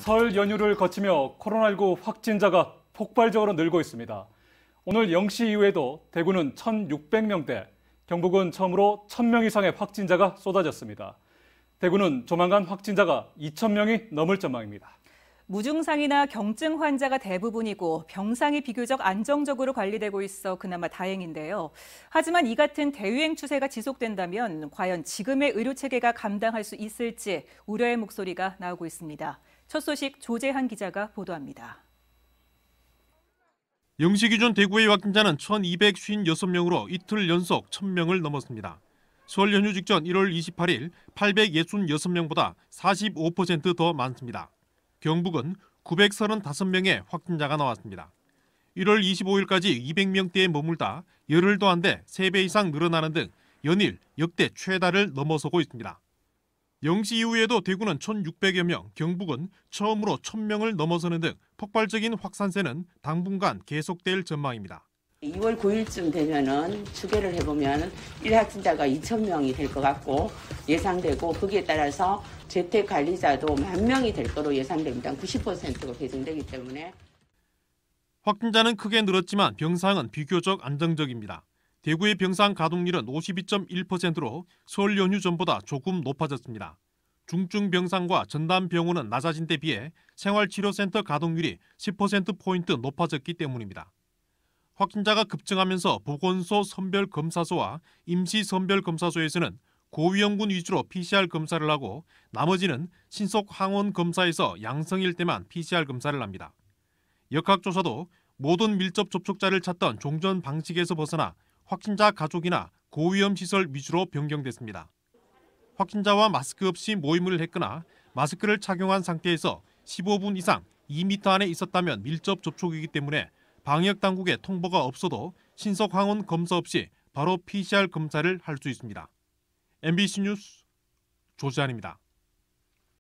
설 연휴를 거치며 코로나19 확진자가 폭발적으로 늘고 있습니다. 오늘 0시 이후에도 대구는 1,600명대, 경북은 처음으로 1,000명 이상의 확진자가 쏟아졌습니다. 대구는 조만간 확진자가 2,000명이 넘을 전망입니다. 무증상이나 경증 환자가 대부분이고 병상이 비교적 안정적으로 관리되고 있어 그나마 다행인데요. 하지만 이 같은 대유행 추세가 지속된다면 과연 지금의 의료 체계가 감당할 수 있을지 우려의 목소리가 나오고 있습니다. 첫 소식 조재한 기자가 보도합니다. 영시 기준 대구의 확진자는 1,256명으로 이틀 연속 1,000명을 넘었습니다. 설 연휴 직전 1월 28일 866명보다 45%더 많습니다. 경북은 935명의 확진자가 나왔습니다. 1월 25일까지 200명대에 머물다 열흘도 안 돼 3배 이상 늘어나는 등 연일 역대 최다를 넘어서고 있습니다. 0시 이후에도 대구는 1,600여 명, 경북은 처음으로 1,000명을 넘어서는 등 폭발적인 확산세는 당분간 계속될 전망입니다. 2월 9일쯤 되면은 추계를 해보면 1학진자가 2천 명이 될 것 같고 예상되고 거기에 따라서 재택 관리자도 만 명이 될 거로 예상됩니다. 90%가 배정되기 때문에. 확진자는 크게 늘었지만 병상은 비교적 안정적입니다. 대구의 병상 가동률은 52.1%로 서울 연휴 전보다 조금 높아졌습니다. 중증 병상과 전담 병원은 낮아진 데 비해 생활치료센터 가동률이 10%포인트 높아졌기 때문입니다. 확진자가 급증하면서 보건소 선별검사소와 임시선별검사소에서는 고위험군 위주로 PCR 검사를 하고 나머지는 신속 항원 검사에서 양성일 때만 PCR 검사를 합니다. 역학조사도 모든 밀접 접촉자를 찾던 종전 방식에서 벗어나 확진자 가족이나 고위험 시설 위주로 변경됐습니다. 확진자와 마스크 없이 모임을 했거나 마스크를 착용한 상태에서 15분 이상 2m 안에 있었다면 밀접 접촉이기 때문에 방역 당국의 통보가 없어도 신속 항원 검사 없이 바로 PCR 검사를 할 수 있습니다. MBC 뉴스 조재환입니다.